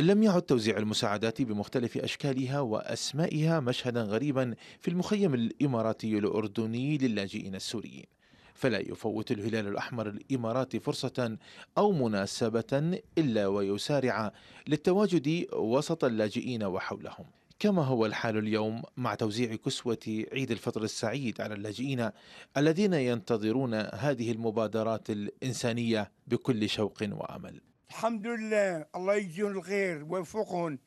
لم يعد توزيع المساعدات بمختلف اشكالها واسمائها مشهدا غريبا في المخيم الاماراتي الاردني للاجئين السوريين فلا يفوت الهلال الاحمر الاماراتي فرصه او مناسبه الا ويسارع للتواجد وسط اللاجئين وحولهم كما هو الحال اليوم مع توزيع كسوة عيد الفطر السعيد على اللاجئين الذين ينتظرون هذه المبادرات الإنسانية بكل شوق وأمل الحمد لله الله يجزيهم الخير ويوفقهم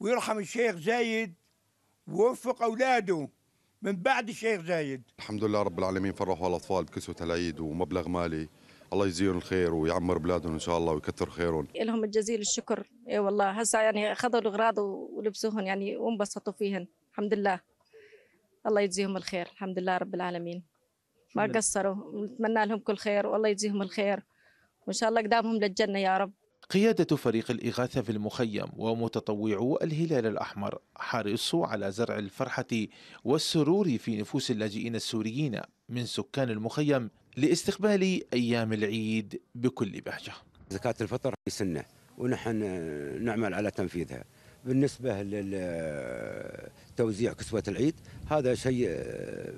ويرحم الشيخ زايد ووفق اولاده من بعد الشيخ زايد الحمد لله رب العالمين فرحوا الاطفال بكسوه العيد ومبلغ مالي الله يجزيهم الخير ويعمر بلادهم ان شاء الله ويكثر خيرهم لهم الجزيل الشكر اي والله هسه يعني اخذوا الاغراض ولبسوهم يعني وانبسطوا فيهن الحمد لله الله يجزيهم الخير الحمد لله رب العالمين ما قصروا نتمنى لهم كل خير والله يجزيهم الخير وإن شاء الله قدامهم للجنة يا رب قيادة فريق الإغاثة في المخيم ومتطوعو الهلال الأحمر حرصوا على زرع الفرحة والسرور في نفوس اللاجئين السوريين من سكان المخيم لاستقبال أيام العيد بكل بهجة زكاة الفطر هي سنة ونحن نعمل على تنفيذها بالنسبة لتوزيع كسوة العيد هذا شيء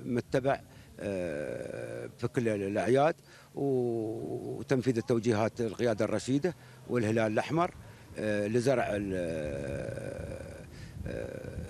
متبع آه، في كل الاعياد وتنفيذ التوجيهات القياده الرشيده والهلال الاحمر آه، لزرع آه،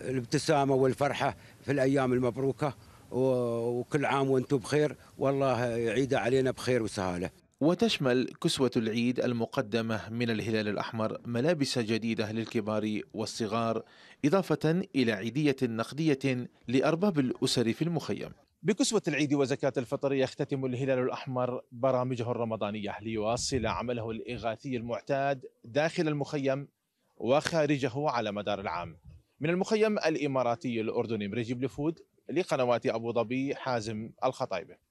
الابتسامه والفرحه في الايام المبروكه وكل عام وانتم بخير والله يعيد علينا بخير وسهاله وتشمل كسوة العيد المقدمة من الهلال الأحمر ملابس جديدة للكبار والصغار إضافة إلى عيدية نقدية لأرباب الأسر في المخيم بكسوة العيد وزكاة الفطر يختتم الهلال الأحمر برامجه الرمضانية ليواصل عمله الإغاثي المعتاد داخل المخيم وخارجه على مدار العام من المخيم الإماراتي الأردني مريجي بلفود لقنوات أبو ظبي حازم الخطايبة